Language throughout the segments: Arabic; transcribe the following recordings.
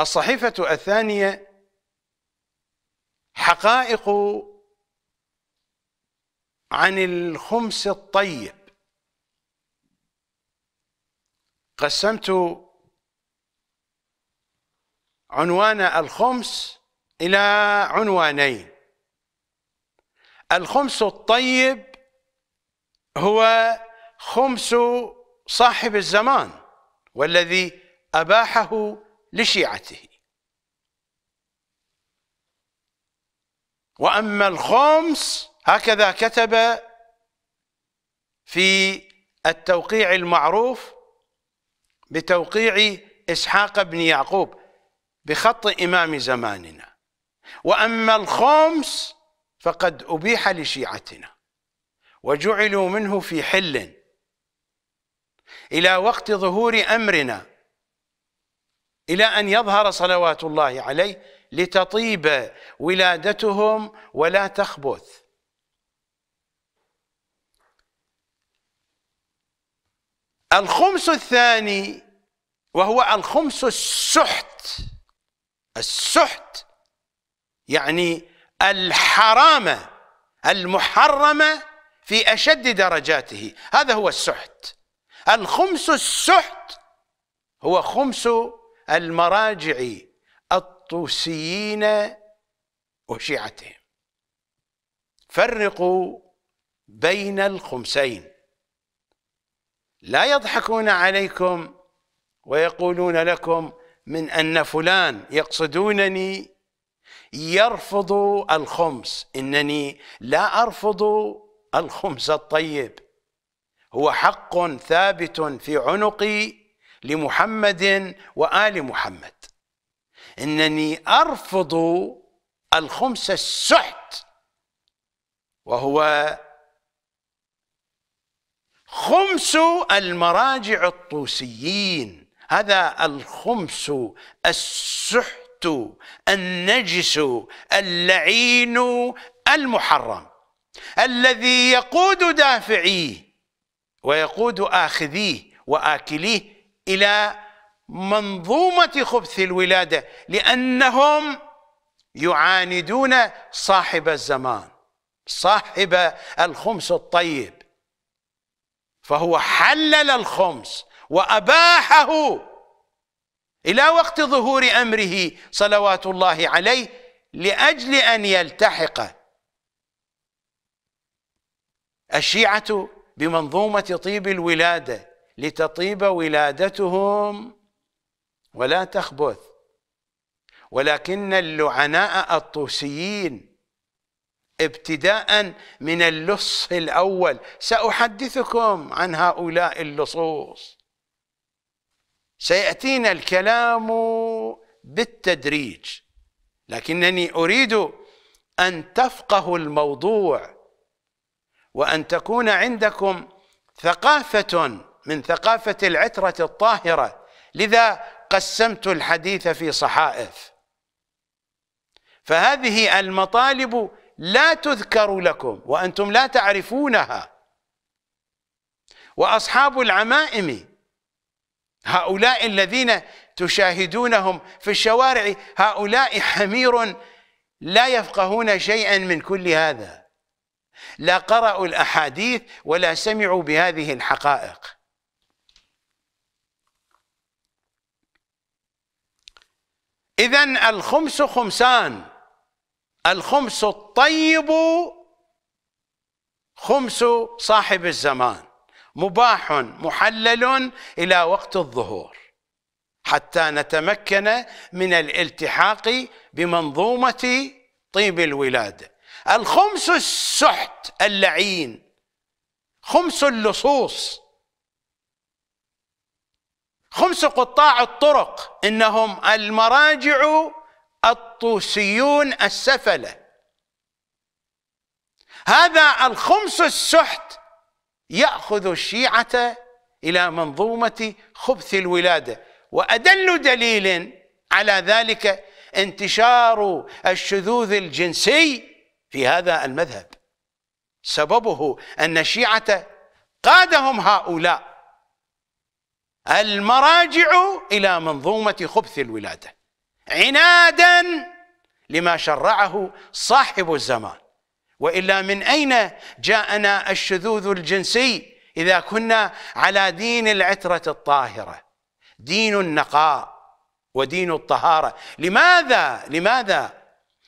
الصحيفة الثانية حقائق عن الخمس الطيب قسمت عنوان الخمس إلى عنوانين الخمس الطيب هو خمس صاحب الزمان والذي أباحه لشيعته واما الخمس هكذا كتب في التوقيع المعروف بتوقيع اسحاق بن يعقوب بخط امام زماننا واما الخمس فقد ابيح لشيعتنا وجعلوا منه في حل الى وقت ظهور امرنا إلى أن يظهر صلوات الله عليه لتطيب ولادتهم ولا تخبث الخمس الثاني وهو الخمس السحت السحت يعني الحرامة المحرمة في أشد درجاته هذا هو السحت الخمس السحت هو خمس المراجع الطوسيين وشيعتهم فرقوا بين الخمسين لا يضحكون عليكم ويقولون لكم من أن فلان يقصدونني يرفض الخمس إنني لا أرفض الخمس الطيب هو حق ثابت في عنقي لمحمد وآل محمد إنني أرفض الخمس السحت وهو خمس المراجع الطوسيين هذا الخمس السحت النجس اللعين المحرم الذي يقود دافعيه ويقود آخذيه وآكليه إلى منظومة خبث الولادة لأنهم يعاندون صاحب الزمان صاحب الخمس الطيب فهو حلل الخمس وأباحه إلى وقت ظهور أمره صلوات الله عليه لأجل أن يلتحق الشيعة بمنظومة طيب الولادة لتطيب ولادتهم ولا تخبث ولكن اللعناء الطوسيين ابتداء من اللص الأول سأحدثكم عن هؤلاء اللصوص سيأتينا الكلام بالتدريج لكنني أريد أن تفقهوا الموضوع وأن تكون عندكم ثقافة من ثقافة العترة الطاهرة لذا قسمت الحديث في صحائف فهذه المطالب لا تذكر لكم وأنتم لا تعرفونها وأصحاب العمائم هؤلاء الذين تشاهدونهم في الشوارع هؤلاء حمير لا يفقهون شيئا من كل هذا لا قرأوا الأحاديث ولا سمعوا بهذه الحقائق إذا الخمس خمسان الخمس الطيب خمس صاحب الزمان مباح محلل إلى وقت الظهور حتى نتمكن من الالتحاق بمنظومة طيب الولادة الخمس السحت اللعين خمس اللصوص خمس قطاع الطرق انهم المراجع الطوسيون السفله هذا الخمس السحت ياخذ الشيعه الى منظومه خبث الولاده وادل دليل على ذلك انتشار الشذوذ الجنسي في هذا المذهب سببه ان الشيعه قادهم هؤلاء المراجع إلى منظومة خبث الولادة عنادا لما شرعه صاحب الزمان وإلا من أين جاءنا الشذوذ الجنسي إذا كنا على دين العترة الطاهرة دين النقاء ودين الطهارة لماذا لماذا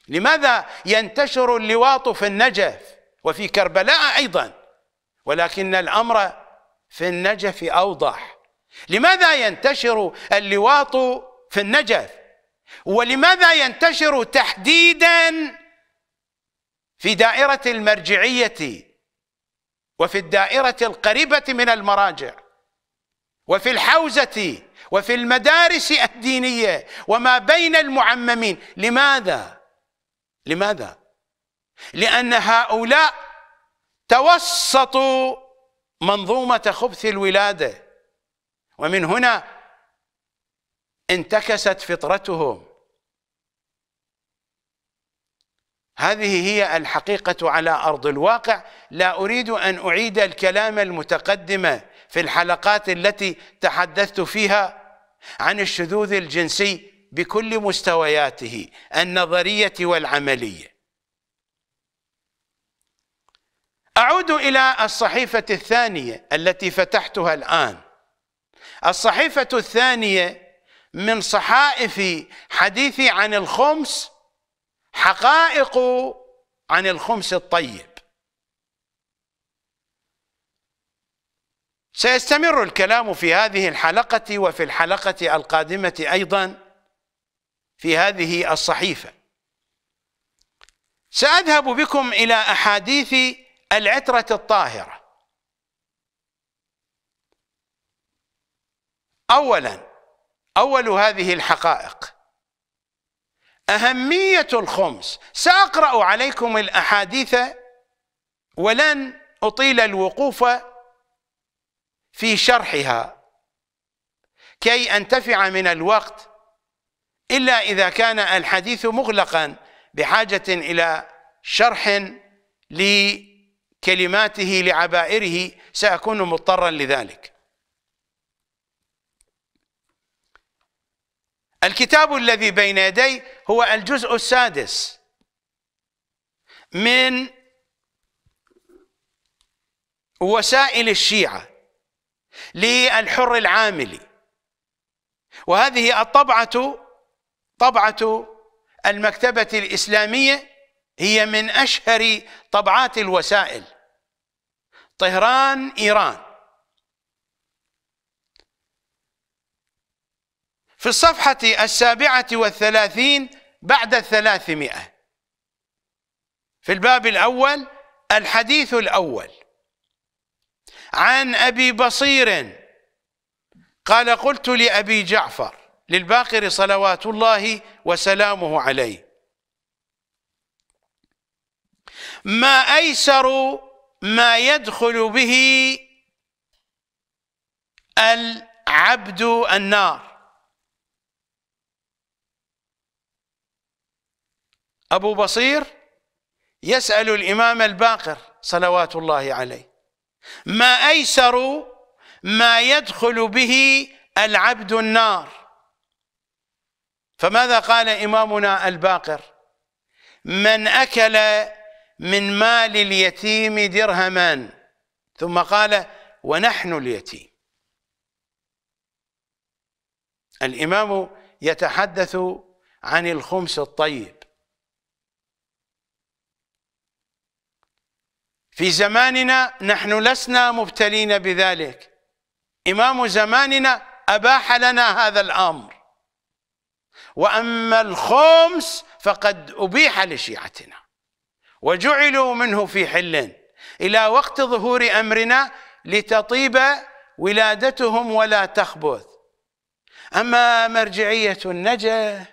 لماذا ينتشر اللواط في النجف وفي كربلاء أيضا ولكن الأمر في النجف أوضح لماذا ينتشر اللواط في النجف ولماذا ينتشر تحديدا في دائره المرجعيه وفي الدائره القريبه من المراجع وفي الحوزه وفي المدارس الدينيه وما بين المعممين لماذا لماذا لان هؤلاء توسطوا منظومه خبث الولاده ومن هنا انتكست فطرتهم هذه هي الحقيقة على أرض الواقع لا أريد أن أعيد الكلام المتقدم في الحلقات التي تحدثت فيها عن الشذوذ الجنسي بكل مستوياته النظرية والعملية أعود إلى الصحيفة الثانية التي فتحتها الآن الصحيفة الثانية من صحائف حديثي عن الخمس حقائق عن الخمس الطيب سيستمر الكلام في هذه الحلقة وفي الحلقة القادمة أيضا في هذه الصحيفة سأذهب بكم إلى أحاديث العترة الطاهرة اولا اول هذه الحقائق اهميه الخمس ساقرا عليكم الاحاديث ولن اطيل الوقوف في شرحها كي انتفع من الوقت الا اذا كان الحديث مغلقا بحاجه الى شرح لكلماته لعبائره ساكون مضطرا لذلك الكتاب الذي بين يدي هو الجزء السادس من وسائل الشيعة للحر العاملي وهذه الطبعة طبعة المكتبة الإسلامية هي من أشهر طبعات الوسائل طهران إيران في الصفحة السابعة والثلاثين بعد الثلاثمائة في الباب الأول الحديث الأول عن أبي بصير قال قلت لأبي جعفر للباقر صلوات الله وسلامه عليه ما أيسر ما يدخل به العبد النار أبو بصير يسأل الإمام الباقر صلوات الله عليه ما أيسر ما يدخل به العبد النار فماذا قال إمامنا الباقر من أكل من مال اليتيم درهما ثم قال ونحن اليتيم الإمام يتحدث عن الخمس الطيب في زماننا نحن لسنا مبتلين بذلك إمام زماننا أباح لنا هذا الأمر وأما الخمس فقد أبيح لشيعتنا وجعلوا منه في حل إلى وقت ظهور أمرنا لتطيب ولادتهم ولا تخبث أما مرجعية النجف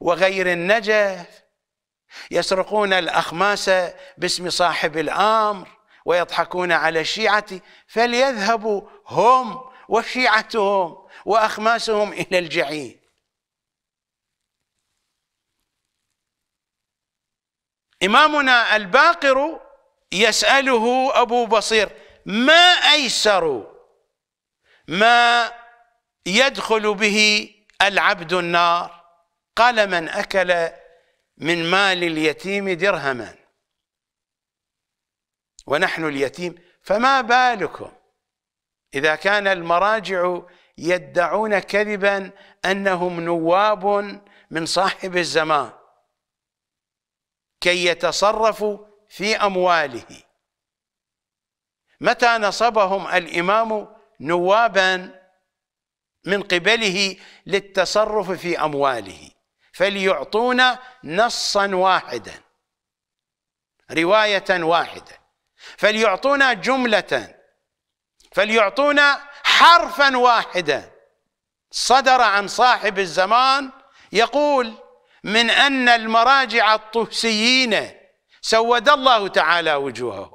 وغير النجف يسرقون الأخماس باسم صاحب الأمر ويضحكون على الشيعة فليذهبوا هم وشيعتهم وأخماسهم إلى الجحيم إمامنا الباقر يسأله أبو بصير ما أيسر ما يدخل به العبد النار قال من أكل من مال اليتيم درهما ونحن اليتيم فما بالكم إذا كان المراجع يدعون كذبا أنهم نواب من صاحب الزمان كي يتصرفوا في أمواله متى نصبهم الإمام نوابا من قبله للتصرف في أمواله فليعطونا نصا واحدا رواية واحدة فليعطونا جملة فليعطونا حرفا واحدا صدر عن صاحب الزمان يقول من أن المراجع الطهسيين سود الله تعالى وجوههم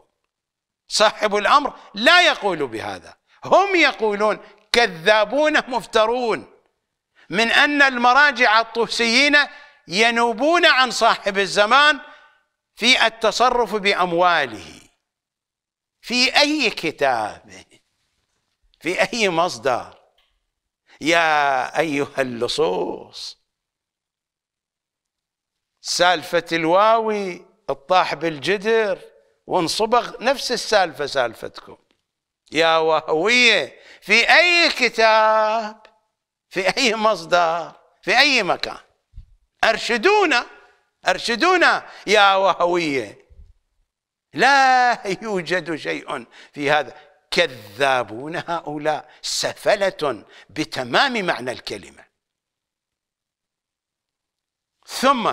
صاحب الأمر لا يقول بهذا هم يقولون كذابون مفترون من أن المراجع الطوسيين ينوبون عن صاحب الزمان في التصرف بأمواله في أي كتاب في أي مصدر يا أيها اللصوص سالفة الواوي الطاح بالجدر وانصبغ نفس السالفة سالفتكم يا وهوية في أي كتاب في أي مصدر في أي مكان أرشدونا أرشدونا يا وهوية لا يوجد شيء في هذا كذابون هؤلاء سفلة بتمام معنى الكلمة ثم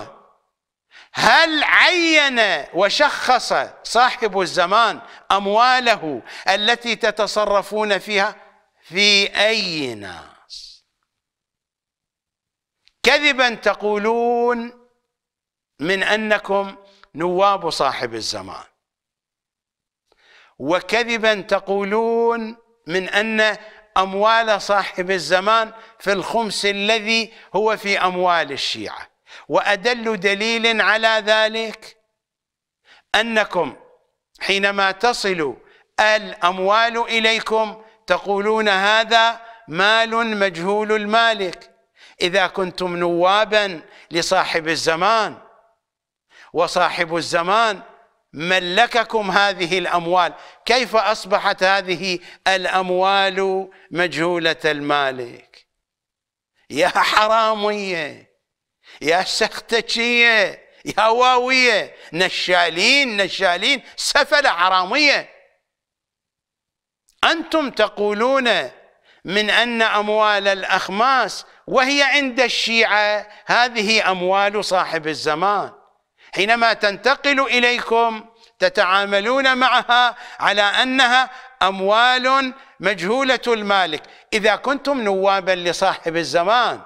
هل عين وشخص صاحب الزمان أمواله التي تتصرفون فيها في أينا كذبا تقولون من أنكم نواب صاحب الزمان وكذبا تقولون من أن أموال صاحب الزمان في الخمس الذي هو في أموال الشيعة وأدل دليل على ذلك أنكم حينما تصل الأموال إليكم تقولون هذا مال مجهول المالك اذا كنتم نوابا لصاحب الزمان وصاحب الزمان ملككم هذه الاموال كيف اصبحت هذه الاموال مجهوله المالك يا حراميه يا سختشيه يا واويه نشالين نشالين سفله حراميه انتم تقولون من ان اموال الاخماس وهي عند الشيعة هذه أموال صاحب الزمان حينما تنتقل إليكم تتعاملون معها على أنها أموال مجهولة المالك إذا كنتم نوابا لصاحب الزمان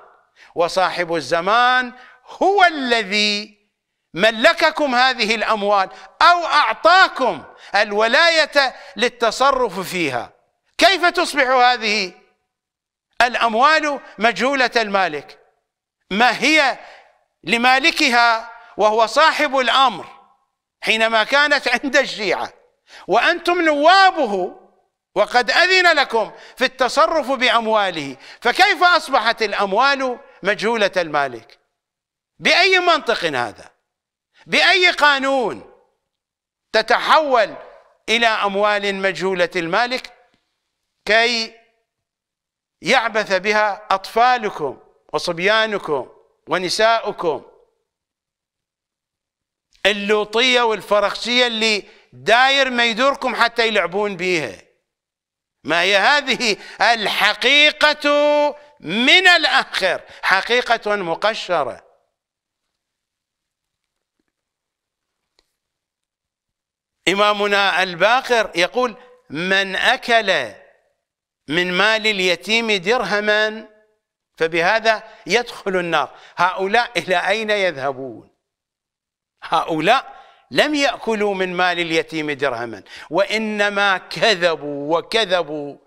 وصاحب الزمان هو الذي ملككم هذه الأموال أو أعطاكم الولاية للتصرف فيها كيف تصبح هذه الأموال مجهولة المالك ما هي لمالكها وهو صاحب الأمر حينما كانت عند الشيعة وأنتم نوابه وقد أذن لكم في التصرف بأمواله فكيف أصبحت الأموال مجهولة المالك بأي منطق هذا بأي قانون تتحول إلى أموال مجهولة المالك كي يعبث بها أطفالكم وصبيانكم ونساؤكم اللوطية والفرخشية اللي داير ما يدوركم حتى يلعبون بها ما هي هذه الحقيقة من الآخر حقيقة مقشرة إمامنا الباقر يقول من أكل من مال اليتيم درهما فبهذا يدخل النار هؤلاء إلى أين يذهبون هؤلاء لم يأكلوا من مال اليتيم درهما وإنما كذبوا وكذبوا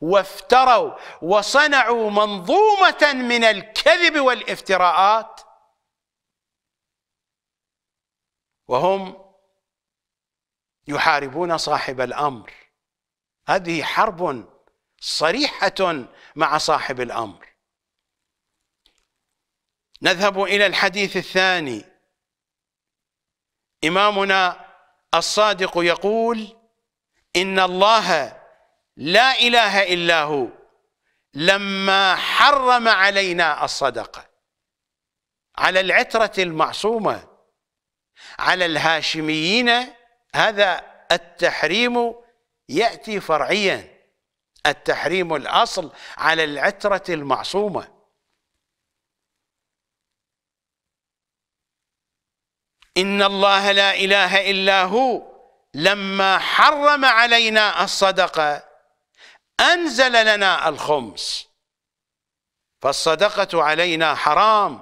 وافتروا وصنعوا منظومة من الكذب والافتراءات وهم يحاربون صاحب الأمر هذه حرب صريحه مع صاحب الامر نذهب الى الحديث الثاني امامنا الصادق يقول ان الله لا اله الا هو لما حرم علينا الصدقه على العتره المعصومه على الهاشميين هذا التحريم ياتي فرعيا التحريم الأصل على العترة المعصومة إن الله لا إله إلا هو لما حرم علينا الصدقة أنزل لنا الخمس فالصدقة علينا حرام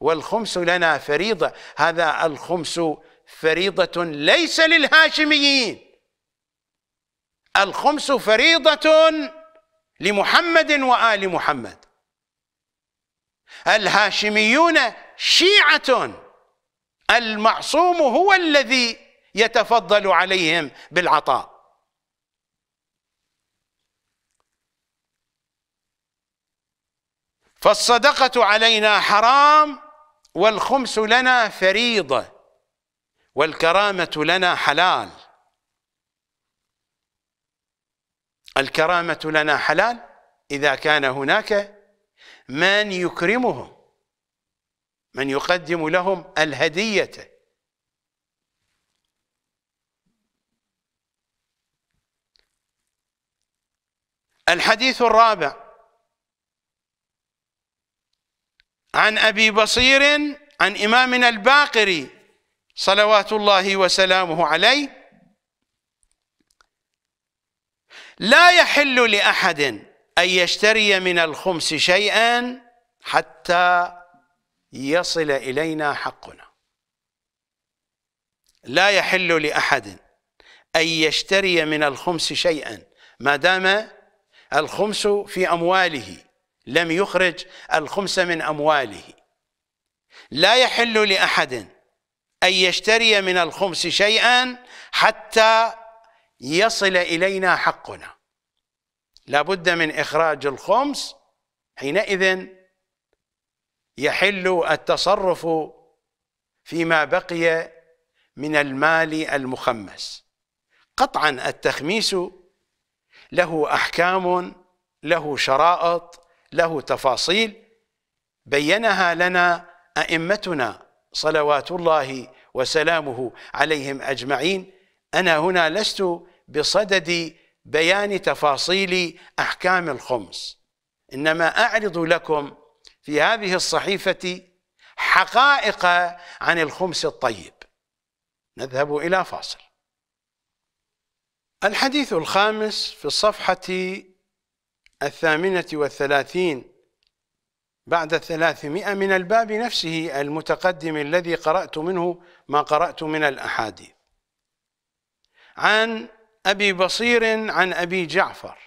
والخمس لنا فريضة هذا الخمس فريضة ليس للهاشميين الخمس فريضة لمحمد وآل محمد الهاشميون شيعة المعصوم هو الذي يتفضل عليهم بالعطاء فالصدقة علينا حرام والخمس لنا فريضة والكرامة لنا حلال الكرامة لنا حلال إذا كان هناك من يكرمهم من يقدم لهم الهدية الحديث الرابع عن أبي بصير عن إمامنا الباقري صلوات الله وسلامه عليه لا يحل لأحد أن يشتري من الخمس شيئا حتى يصل إلينا حقنا لا يحل لأحد أن يشتري من الخمس شيئا ما دام الخمس في أمواله لم يخرج الخمس من أمواله لا يحل لأحد أن يشتري من الخمس شيئا حتى يصل إلينا حقنا لابد من إخراج الخمس حينئذ يحل التصرف فيما بقي من المال المخمس قطعا التخميس له أحكام له شرائط له تفاصيل بينها لنا أئمتنا صلوات الله وسلامه عليهم أجمعين أنا هنا لست بصدد بيان تفاصيل احكام الخمس انما اعرض لكم في هذه الصحيفه حقائق عن الخمس الطيب نذهب الى فاصل الحديث الخامس في الصفحه الثامنه والثلاثين بعد الثلاثمائة من الباب نفسه المتقدم الذي قرأت منه ما قرأت من الأحاديث عن أبي بصير عن أبي جعفر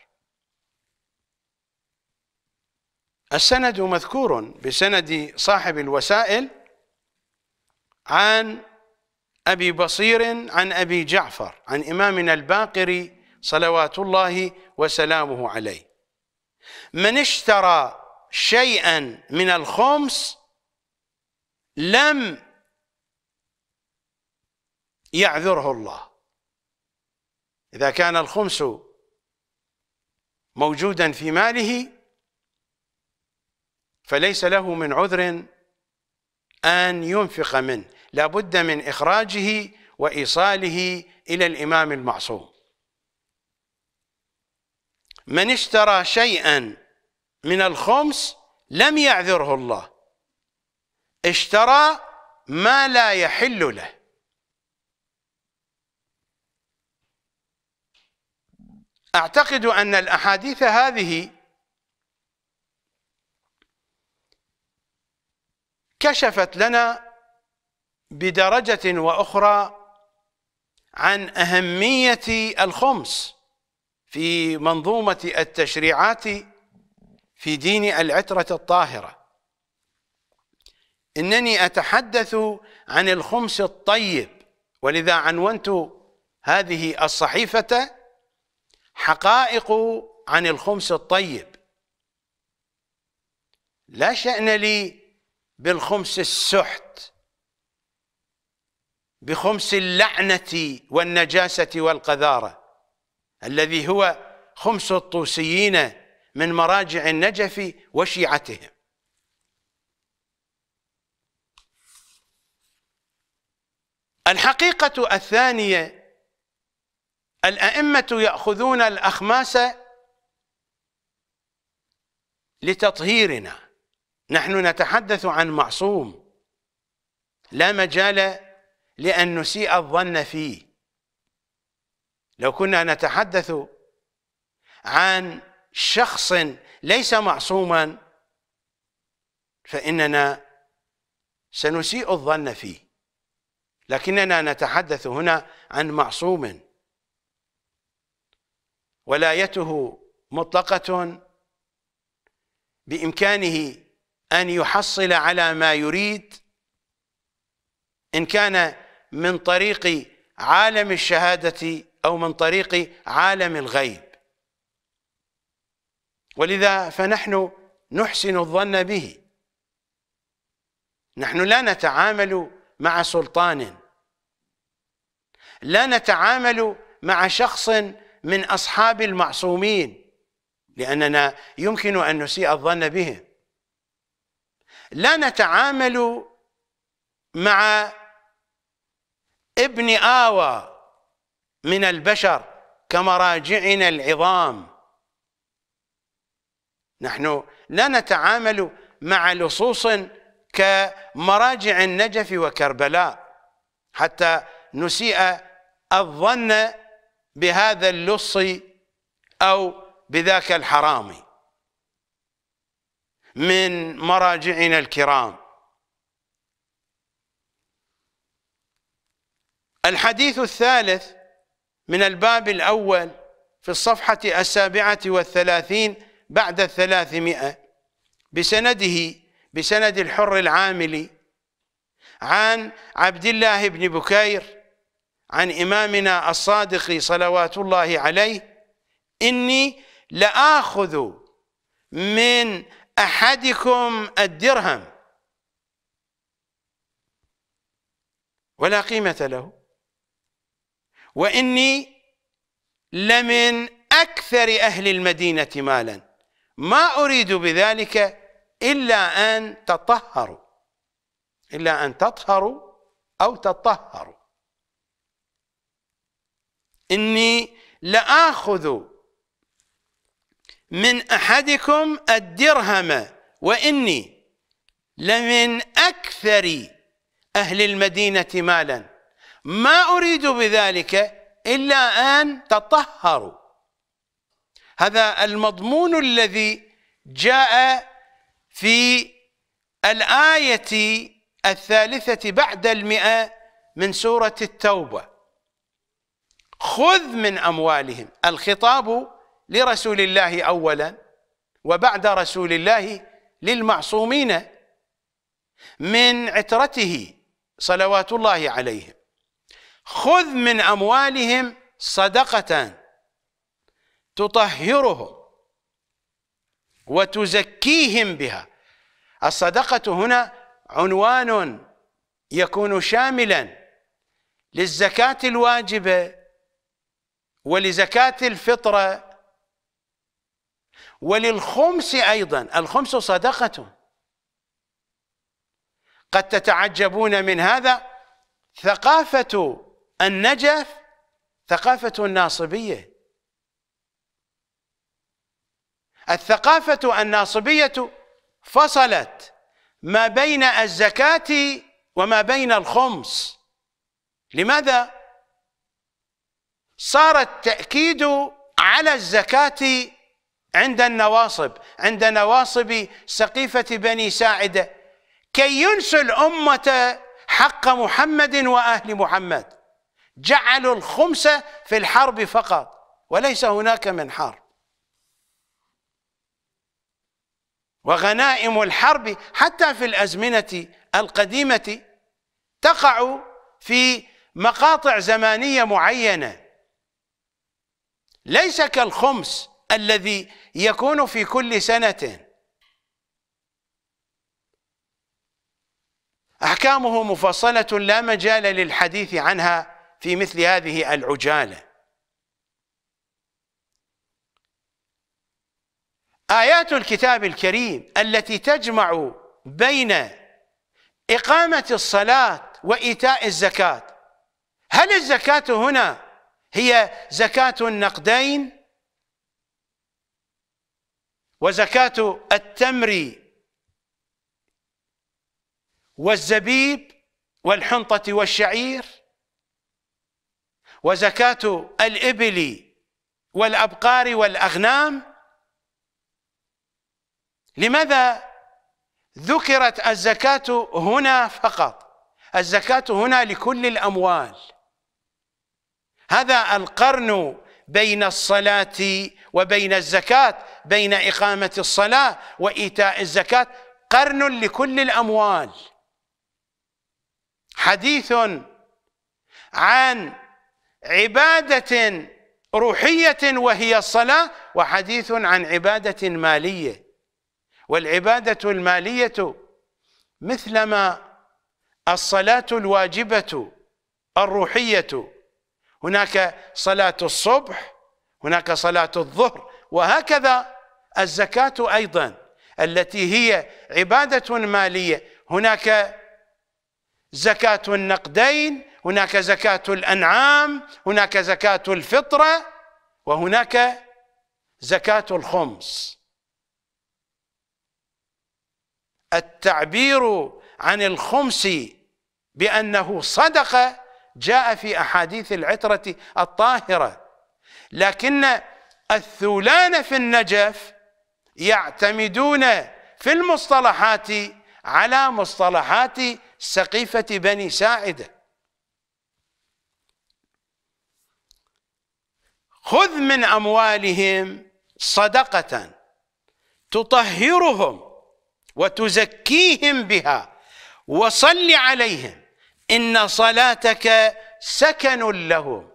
السند مذكور بسند صاحب الوسائل عن أبي بصير عن أبي جعفر عن إمامنا الباقري صلوات الله وسلامه عليه من اشترى شيئا من الخمس لم يعذره الله إذا كان الخمس موجودا في ماله فليس له من عذر أن ينفق منه لا بد من إخراجه وإيصاله إلى الإمام المعصوم من اشترى شيئا من الخمس لم يعذره الله اشترى ما لا يحل له أعتقد أن الأحاديث هذه كشفت لنا بدرجة وأخرى عن أهمية الخمس في منظومة التشريعات في دين العترة الطاهرة إنني أتحدث عن الخمس الطيب ولذا عنونت هذه الصحيفة حقائق عن الخمس الطيب لا شأن لي بالخمس السحت بخمس اللعنة والنجاسة والقذارة الذي هو خمس الطوسيين من مراجع النجف وشيعتهم الحقيقة الثانية الأئمة يأخذون الأخماس لتطهيرنا نحن نتحدث عن معصوم لا مجال لأن نسيء الظن فيه لو كنا نتحدث عن شخص ليس معصوما فإننا سنسيء الظن فيه لكننا نتحدث هنا عن معصوم ولايته مطلقة بإمكانه أن يحصل على ما يريد إن كان من طريق عالم الشهادة أو من طريق عالم الغيب ولذا فنحن نحسن الظن به نحن لا نتعامل مع سلطان لا نتعامل مع شخص من أصحاب المعصومين لأننا يمكن أن نسيء الظن بهم لا نتعامل مع ابن آوى من البشر كمراجعنا العظام نحن لا نتعامل مع لصوص كمراجع النجف وكربلاء حتى نسيء الظن بهذا اللصي أو بذاك الحرامي من مراجعنا الكرام الحديث الثالث من الباب الأول في الصفحة السابعة والثلاثين بعد الثلاثمائة بسنده بسند الحر العاملي عن عبد الله بن بكير عن إمامنا الصادق صلوات الله عليه إني لآخذ من أحدكم الدرهم ولا قيمة له وإني لمن أكثر أهل المدينة مالا ما أريد بذلك إلا أن تطهروا إلا أن تطهروا أو تطهروا إني لآخذ من أحدكم الدرهم وإني لمن أكثر أهل المدينة مالا ما أريد بذلك إلا أن تطهروا هذا المضمون الذي جاء في الآية الثالثة بعد المئة من سورة التوبة خذ من أموالهم الخطاب لرسول الله أولا وبعد رسول الله للمعصومين من عترته صلوات الله عليهم خذ من أموالهم صدقة تطهرهم وتزكيهم بها الصدقة هنا عنوان يكون شاملا للزكاة الواجبة ولزكاة الفطرة وللخمس أيضا الخمس صدقة قد تتعجبون من هذا ثقافة النجف ثقافة الناصبية الثقافة الناصبية فصلت ما بين الزكاة وما بين الخمس لماذا؟ صار التأكيد على الزكاة عند النواصب عند نواصب سقيفة بني ساعدة كي ينسوا الأمة حق محمد وأهل محمد جعلوا الخمس في الحرب فقط وليس هناك من حرب وغنائم الحرب حتى في الأزمنة القديمة تقع في مقاطع زمانية معينة ليس كالخمس الذي يكون في كل سنة أحكامه مفصلة لا مجال للحديث عنها في مثل هذه العجالة آيات الكتاب الكريم التي تجمع بين إقامة الصلاة وإيتاء الزكاة هل الزكاة هنا هي زكاة النقدين وزكاة التمر والزبيب والحنطة والشعير وزكاة الإبل والأبقار والأغنام لماذا ذكرت الزكاة هنا فقط الزكاة هنا لكل الأموال هذا القرن بين الصلاة وبين الزكاة بين إقامة الصلاة وإيتاء الزكاة قرن لكل الأموال حديث عن عبادة روحية وهي الصلاة وحديث عن عبادة مالية والعبادة المالية مثلما الصلاة الواجبة الروحية هناك صلاة الصبح هناك صلاة الظهر وهكذا الزكاة أيضا التي هي عبادة مالية هناك زكاة النقدين هناك زكاة الأنعام هناك زكاة الفطرة وهناك زكاة الخمس التعبير عن الخمس بأنه صدقة جاء في أحاديث العترة الطاهرة لكن الثولان في النجف يعتمدون في المصطلحات على مصطلحات سقيفة بني ساعدة خذ من أموالهم صدقة تطهرهم وتزكيهم بها وصل عليهم إن صلاتك سكن لهم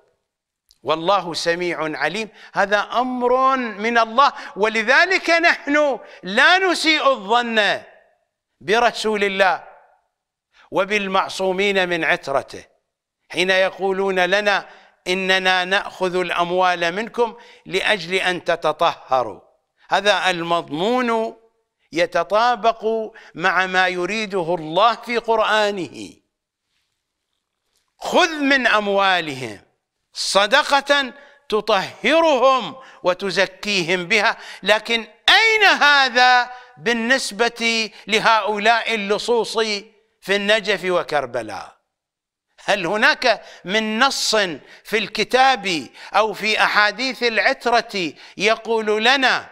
والله سميع عليم هذا أمر من الله ولذلك نحن لا نسيء الظن برسول الله وبالمعصومين من عترته حين يقولون لنا إننا نأخذ الأموال منكم لأجل أن تتطهروا هذا المضمون يتطابق مع ما يريده الله في قرآنه خذ من اموالهم صدقه تطهرهم وتزكيهم بها لكن اين هذا بالنسبه لهؤلاء اللصوص في النجف وكربلاء هل هناك من نص في الكتاب او في احاديث العتره يقول لنا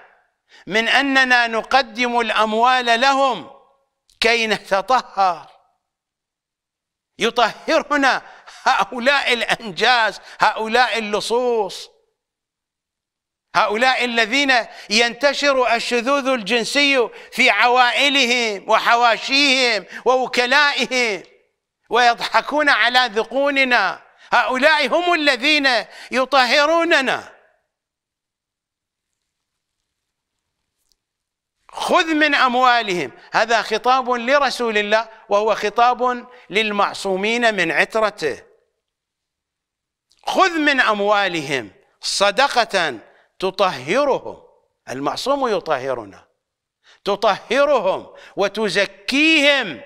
من اننا نقدم الاموال لهم كي نتطهر يطهرنا هؤلاء الأنجاز هؤلاء اللصوص هؤلاء الذين ينتشر الشذوذ الجنسي في عوائلهم وحواشيهم ووكلائهم ويضحكون على ذقوننا هؤلاء هم الذين يطهروننا خذ من أموالهم هذا خطاب لرسول الله وهو خطاب للمعصومين من عترته خذ من اموالهم صدقه تطهرهم المعصوم يطهرنا تطهرهم وتزكيهم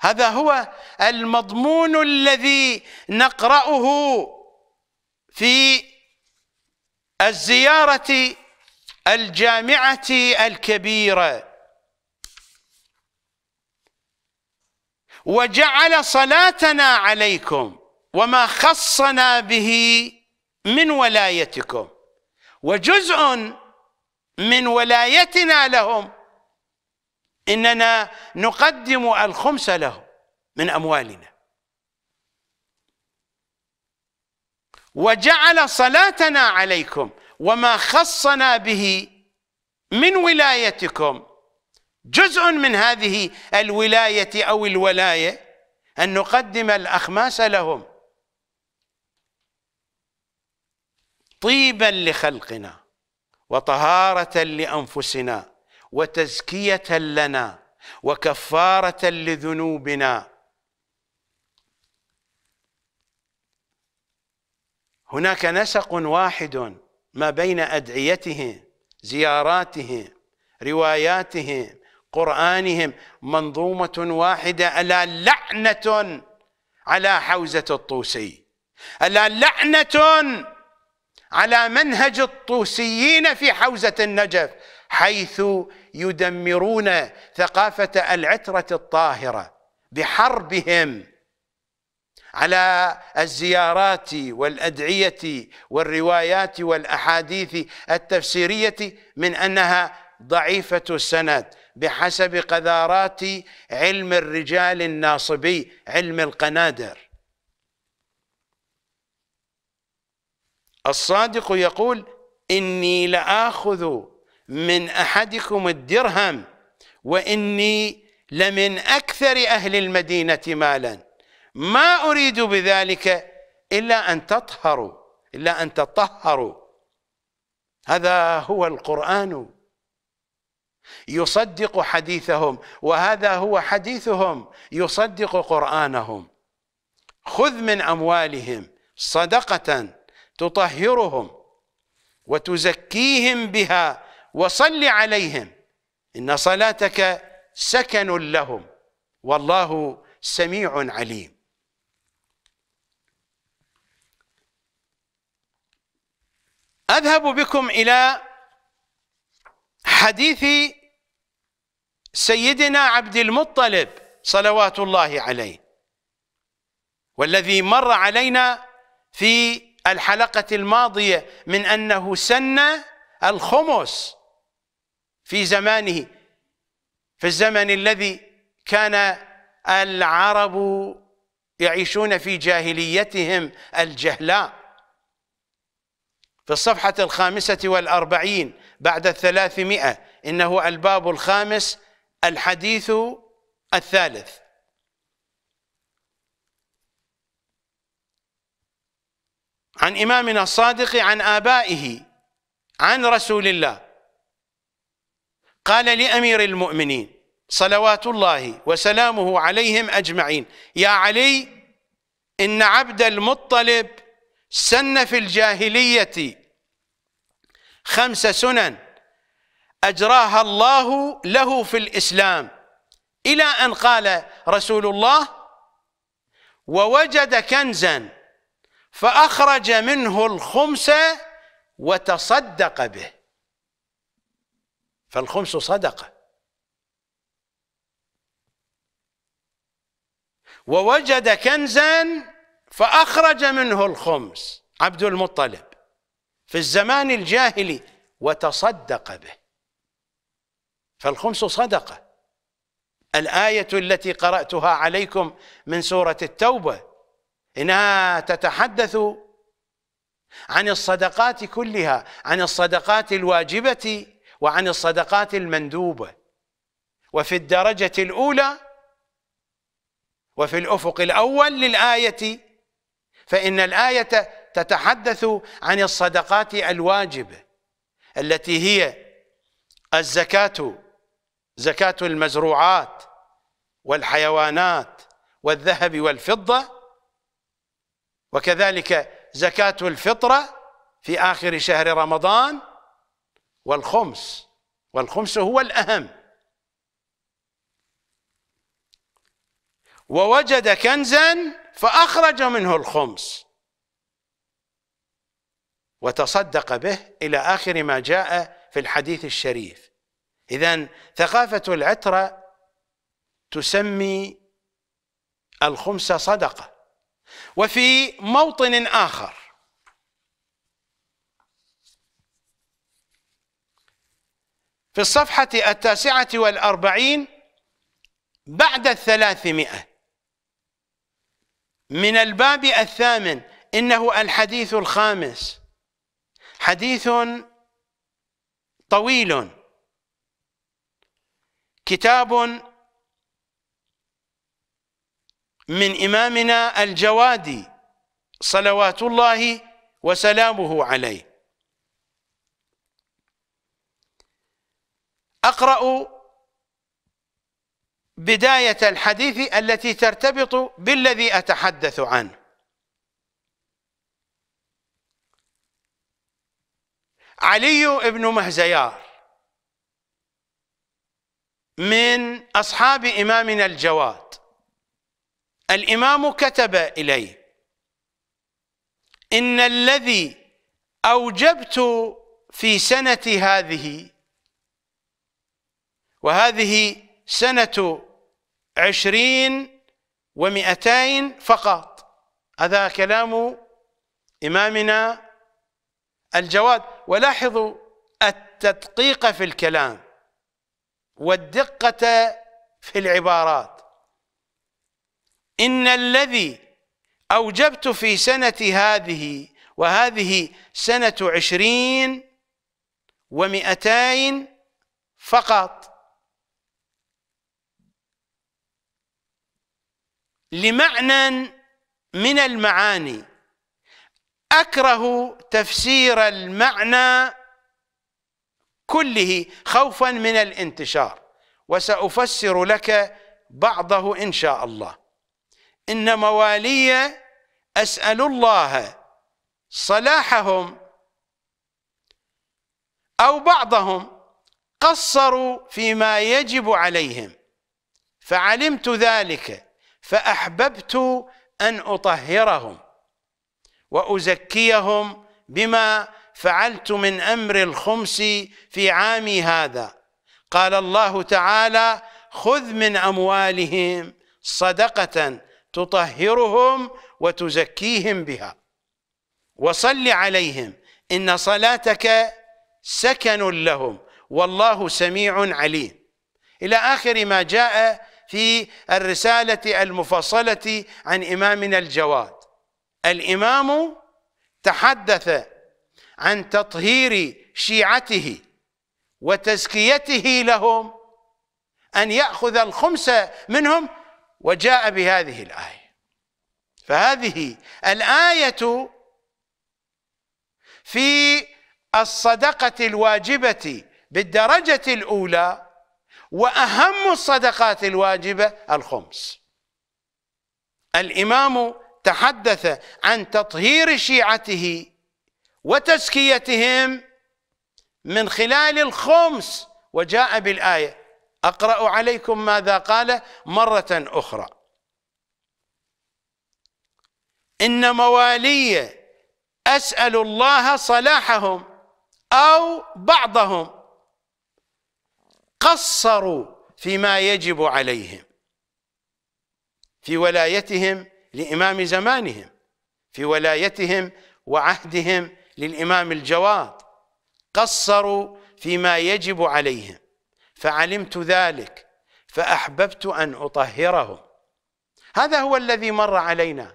هذا هو المضمون الذي نقراه في الزياره الجامعه الكبيره وجعل صلاتنا عليكم وما خصنا به من ولايتكم وجزء من ولايتنا لهم اننا نقدم الخمس لهم من اموالنا وجعل صلاتنا عليكم وما خصنا به من ولايتكم جزء من هذه الولايه او الولايه ان نقدم الاخماس لهم طيبا لخلقنا وطهارة لأنفسنا وتزكية لنا وكفارة لذنوبنا هناك نسق واحد ما بين أدعيتهم زياراتهم رواياتهم قرآنهم منظومة واحدة ألا لعنة على حوزة الطوسي ألا لعنة على منهج الطوسيين في حوزة النجف حيث يدمرون ثقافة العترة الطاهرة بحربهم على الزيارات والأدعية والروايات والأحاديث التفسيرية من أنها ضعيفة السند بحسب قذارات علم الرجال الناصبي علم القنادر الصادق يقول إني لآخذ من أحدكم الدرهم وإني لمن أكثر أهل المدينة مالا ما أريد بذلك إلا أن تطهروا إلا أن تطهروا هذا هو القرآن يصدق حديثهم وهذا هو حديثهم يصدق قرآنهم خذ من أموالهم صدقة تطهرهم وتزكيهم بها وصل عليهم إن صلاتك سكن لهم والله سميع عليم أذهب بكم إلى حديث سيدنا عبد المطلب صلوات الله عليه والذي مر علينا في الحلقة الماضية من أنه سن الخمس في زمانه في الزمن الذي كان العرب يعيشون في جاهليتهم الجهلاء في الصفحة الخامسة والأربعين بعد الثلاثمائة إنه الباب الخامس الحديث الثالث عن إمامنا الصادق عن آبائه عن رسول الله قال لأمير المؤمنين صلوات الله وسلامه عليهم أجمعين يا علي إن عبد المطلب سن في الجاهلية خمس سنن أجراها الله له في الإسلام إلى أن قال رسول الله ووجد كنزاً فأخرج منه الخمس وتصدق به فالخمس صدقة ووجد كنزا فأخرج منه الخمس عبد المطلب في الزمان الجاهلي وتصدق به فالخمس صدقة الآية التي قرأتها عليكم من سورة التوبة إنها تتحدث عن الصدقات كلها عن الصدقات الواجبة وعن الصدقات المندوبة وفي الدرجة الأولى وفي الأفق الأول للآية فإن الآية تتحدث عن الصدقات الواجبة التي هي الزكاة زكاة المزروعات والحيوانات والذهب والفضة وكذلك زكاة الفطرة في آخر شهر رمضان والخمس والخمس هو الأهم ووجد كنزا فأخرج منه الخمس وتصدق به إلى آخر ما جاء في الحديث الشريف إذا ثقافة العترة تسمي الخمس صدقة وفي موطن اخر في الصفحة التاسعة والأربعين بعد الثلاثمائة من الباب الثامن إنه الحديث الخامس حديث طويل كتاب من إمامنا الجوادي صلوات الله وسلامه عليه أقرأ بداية الحديث التي ترتبط بالذي أتحدث عنه علي بن مهزيار من أصحاب إمامنا الجواد الامام كتب اليه ان الذي اوجبت في سنه هذه وهذه سنه عشرين ومئتين فقط هذا كلام إمامنا الجواد ولاحظوا التدقيق في الكلام والدقة في العبارات إن الذي أوجبت في سنة هذه وهذه سنة عشرين ومئتين فقط لمعنى من المعاني أكره تفسير المعنى كله خوفا من الانتشار وسأفسر لك بعضه إن شاء الله إن موالي أسأل الله صلاحهم أو بعضهم قصروا فيما يجب عليهم فعلمت ذلك فأحببت أن أطهرهم وأزكيهم بما فعلت من أمر الخمس في عامي هذا قال الله تعالى خذ من أموالهم صدقة تطهرهم وتزكيهم بها وصل عليهم إن صلاتك سكن لهم والله سميع عليم إلى آخر ما جاء في الرسالة المفصلة عن إمامنا الجواد الإمام تحدث عن تطهير شيعته وتزكيته لهم أن يأخذ الخمسة منهم وجاء بهذه الآية فهذه الآية في الصدقة الواجبة بالدرجة الأولى وأهم الصدقات الواجبة الخمس الإمام تحدث عن تطهير شيعته وتزكيتهم من خلال الخمس وجاء بالآية أقرأ عليكم ماذا قال مرة أخرى إن موالي أسأل الله صلاحهم أو بعضهم قصروا فيما يجب عليهم في ولايتهم لإمام زمانهم في ولايتهم وعهدهم للإمام الجواد قصروا فيما يجب عليهم فعلمت ذلك فأحببت أن أطهره هذا هو الذي مر علينا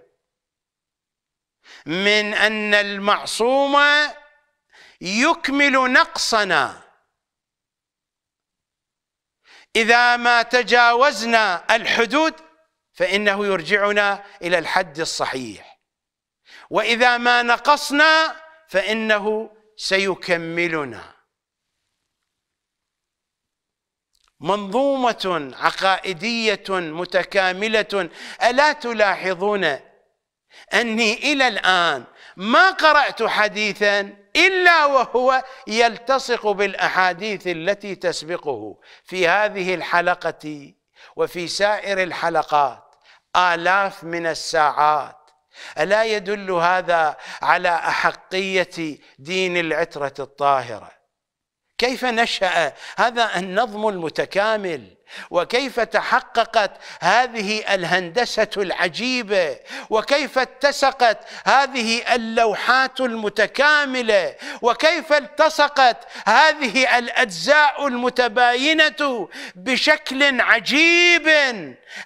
من أن المعصوم يكمل نقصنا إذا ما تجاوزنا الحدود فإنه يرجعنا إلى الحد الصحيح وإذا ما نقصنا فإنه سيكملنا منظومه عقائديه متكامله الا تلاحظون اني الى الان ما قرات حديثا الا وهو يلتصق بالاحاديث التي تسبقه في هذه الحلقه وفي سائر الحلقات آلاف من الساعات ألا يدل هذا على أحقية دين العترة الطاهرة كيف نشأ هذا النظم المتكامل وكيف تحققت هذه الهندسة العجيبة وكيف اتسقت هذه اللوحات المتكاملة وكيف التصقت هذه الأجزاء المتباينة بشكل عجيب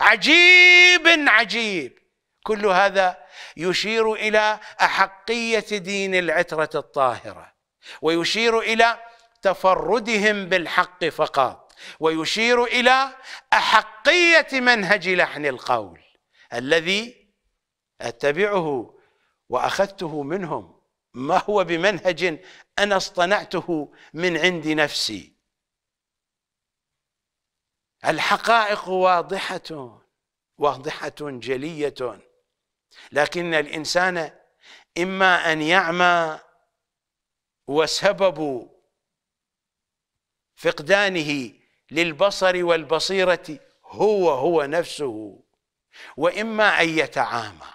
عجيب عجيب كل هذا يشير إلى أحقية دين العترة الطاهرة ويشير إلى تفردهم بالحق فقط ويشير الى احقيه منهج لحن القول الذي اتبعه واخذته منهم ما هو بمنهج انا اصطنعته من عند نفسي الحقائق واضحه واضحه جليه لكن الانسان اما ان يعمى وسبب فقدانه للبصر والبصيرة هو هو نفسه وإما أن يتعامى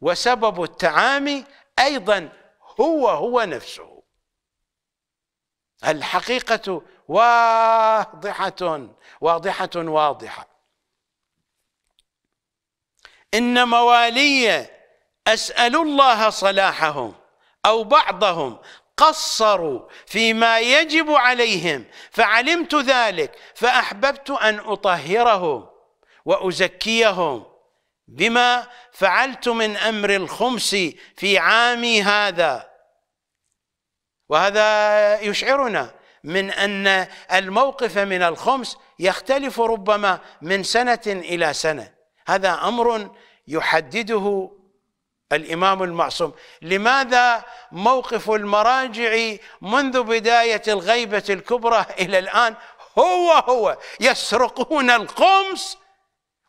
وسبب التعامي أيضا هو هو نفسه الحقيقة واضحة واضحة واضحة إن موالي أسأل الله صلاحهم أو بعضهم قصروا فيما يجب عليهم فعلمت ذلك فأحببت أن أطهرهم وأزكيهم بما فعلت من أمر الخمس في عامي هذا وهذا يشعرنا من أن الموقف من الخمس يختلف ربما من سنة إلى سنة هذا أمر يحدده الإمام المعصوم لماذا موقف المراجع منذ بداية الغيبة الكبرى إلى الآن هو هو يسرقون القمص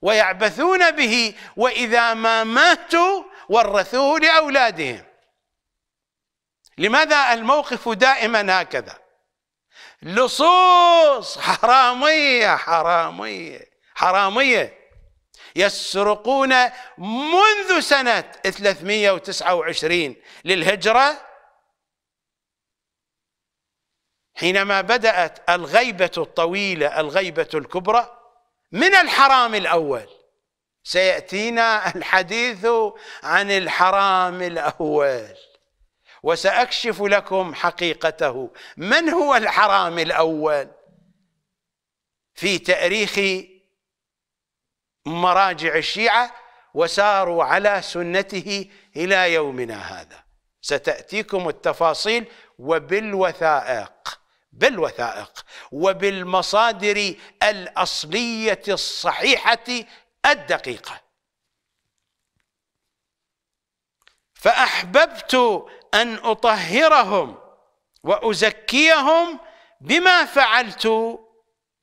ويعبثون به وإذا ما ماتوا ورثوه لأولادهم لماذا الموقف دائما هكذا لصوص حرامية حرامية حرامية يسرقون منذ سنة 329 للهجرة حينما بدأت الغيبة الطويلة الغيبة الكبرى من الحرام الأول سيأتينا الحديث عن الحرام الأول وسأكشف لكم حقيقته من هو الحرام الأول في تاريخ مراجع الشيعة وساروا على سنته إلى يومنا هذا ستأتيكم التفاصيل وبالوثائق بالوثائق وبالمصادر الأصلية الصحيحة الدقيقة فأحببت أن أطهرهم وأزكيهم بما فعلت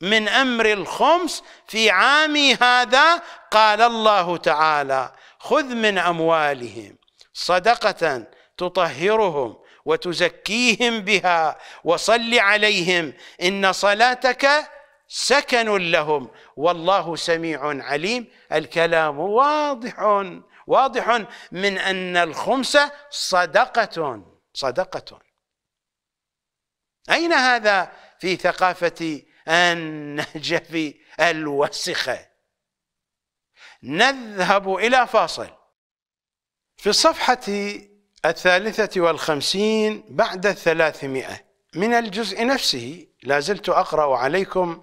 من امر الخمس في عامي هذا قال الله تعالى خذ من اموالهم صدقه تطهرهم وتزكيهم بها وصل عليهم ان صلاتك سكن لهم والله سميع عليم الكلام واضح واضح من ان الخمس صدقه صدقه اين هذا في ثقافه النجف الوسخة نذهب إلى فاصل في الصفحة الثالثة والخمسين بعد الثلاثمائة من الجزء نفسه لا زلت أقرأ عليكم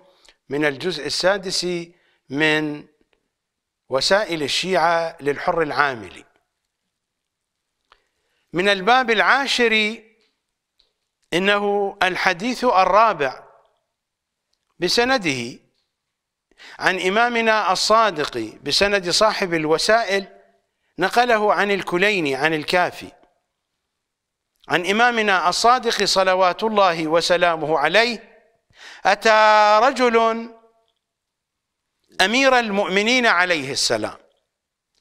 من الجزء السادس من وسائل الشيعة للحر العاملي من الباب العاشر إنه الحديث الرابع بسنده عن إمامنا الصادق بسند صاحب الوسائل نقله عن الكليني عن الكافي عن إمامنا الصادق صلوات الله وسلامه عليه أتى رجل أمير المؤمنين عليه السلام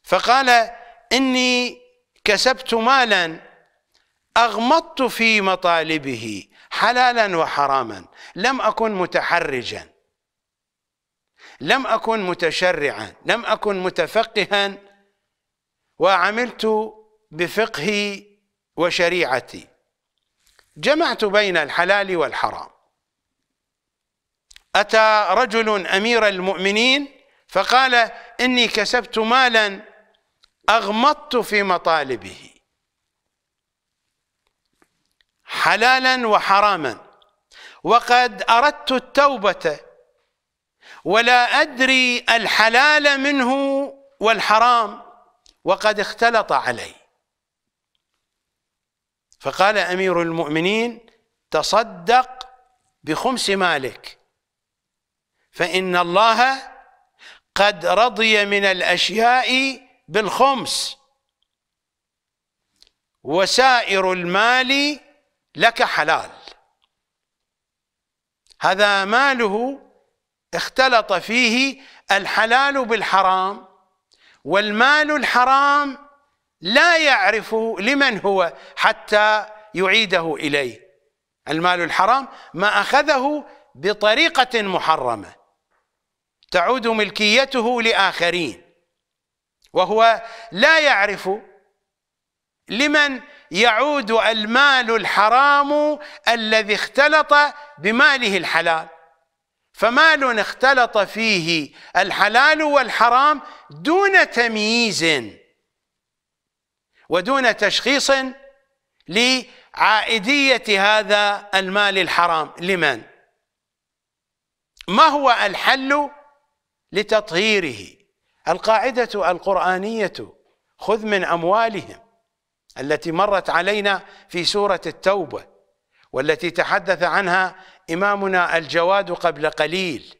فقال إني كسبت مالا أغمضت في مطالبه حلالا وحراما لم أكن متحرجا لم أكن متشرعا لم أكن متفقها وعملت بفقهي وشريعتي جمعت بين الحلال والحرام أتى رجل أمير المؤمنين فقال إني كسبت مالا أغمضت في مطالبه حلالا وحراما وقد أردت التوبة ولا أدري الحلال منه والحرام وقد اختلط علي فقال أمير المؤمنين تصدق بخمس مالك فإن الله قد رضي من الأشياء بالخمس وسائر المال لك حلال هذا ماله اختلط فيه الحلال بالحرام والمال الحرام لا يعرف لمن هو حتى يعيده إليه المال الحرام ما أخذه بطريقة محرمة تعود ملكيته لآخرين وهو لا يعرف لمن يعود المال الحرام الذي اختلط بماله الحلال فمال اختلط فيه الحلال والحرام دون تمييز ودون تشخيص لعائدية هذا المال الحرام لمن؟ ما هو الحل لتطهيره؟ القاعدة القرآنية خذ من أموالهم التي مرت علينا في سورة التوبة والتي تحدث عنها إمامنا الجواد قبل قليل